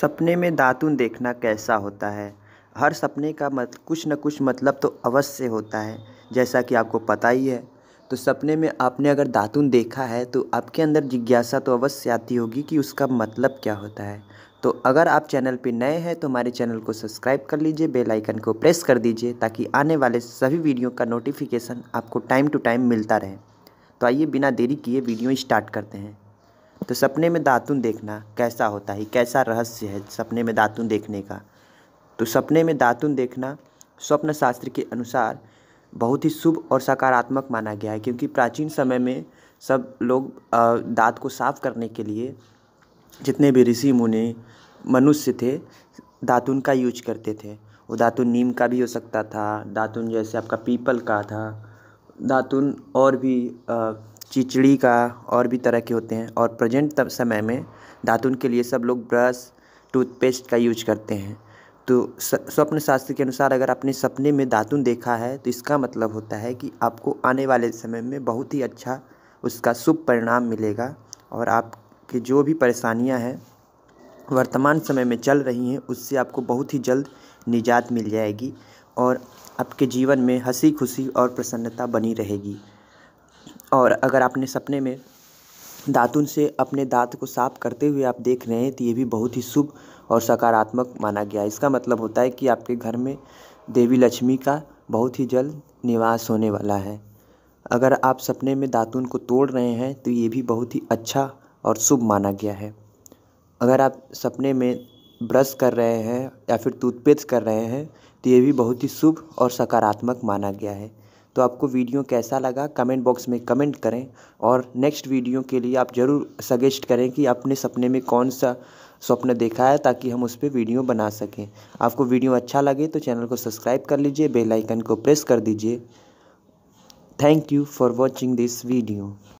सपने में दातुन देखना कैसा होता है हर सपने का मत कुछ न कुछ मतलब तो अवश्य होता है जैसा कि आपको पता ही है तो सपने में आपने अगर दातुन देखा है तो आपके अंदर जिज्ञासा तो अवश्य आती होगी कि उसका मतलब क्या होता है तो अगर आप चैनल पर नए हैं तो हमारे चैनल को सब्सक्राइब कर लीजिए बेल आइकन को प्रेस कर दीजिए ताकि आने वाले सभी वीडियो का नोटिफिकेशन आपको टाइम टू टाइम मिलता रहे तो आइए बिना देरी किए वीडियो स्टार्ट करते हैं तो सपने में दातुन देखना कैसा होता है कैसा रहस्य है सपने में दातुन देखने का तो सपने में दातुन देखना स्वप्न शास्त्र के अनुसार बहुत ही शुभ और सकारात्मक माना गया है क्योंकि प्राचीन समय में सब लोग दांत को साफ करने के लिए जितने भी ऋषि मुनि मनुष्य थे दातुन का यूज करते थे वो दातुन नीम का भी हो सकता था दातुन जैसे आपका पीपल का था दातुन और भी चिचड़ी का और भी तरह के होते हैं और प्रेजेंट समय में दातुन के लिए सब लोग ब्रश टूथपेस्ट का यूज करते हैं तो स्वप्न शास्त्र के अनुसार अगर आपने सपने में दातुन देखा है तो इसका मतलब होता है कि आपको आने वाले समय में बहुत ही अच्छा उसका शुभ परिणाम मिलेगा और आपके जो भी परेशानियां हैं वर्तमान समय में चल रही हैं उससे आपको बहुत ही जल्द निजात मिल जाएगी और आपके जीवन में हंसी खुशी और प्रसन्नता बनी रहेगी और अगर आपने सपने में दातुन से अपने दांत को साफ करते हुए आप देख रहे हैं तो ये भी बहुत ही शुभ और सकारात्मक माना गया है इसका मतलब होता है कि आपके घर में देवी लक्ष्मी का बहुत ही जल्द निवास होने वाला है अगर आप सपने में दातुन को तोड़ रहे हैं तो ये भी बहुत ही अच्छा और शुभ माना गया है अगर आप सपने में ब्रश कर रहे हैं या फिर टूथपेस्ट कर रहे हैं तो ये भी बहुत ही शुभ और सकारात्मक माना गया है तो आपको वीडियो कैसा लगा कमेंट बॉक्स में कमेंट करें और नेक्स्ट वीडियो के लिए आप ज़रूर सजेस्ट करें कि अपने सपने में कौन सा स्वप्न देखा है ताकि हम उस पर वीडियो बना सकें आपको वीडियो अच्छा लगे तो चैनल को सब्सक्राइब कर लीजिए बेलाइकन को प्रेस कर दीजिए thank you for watching this video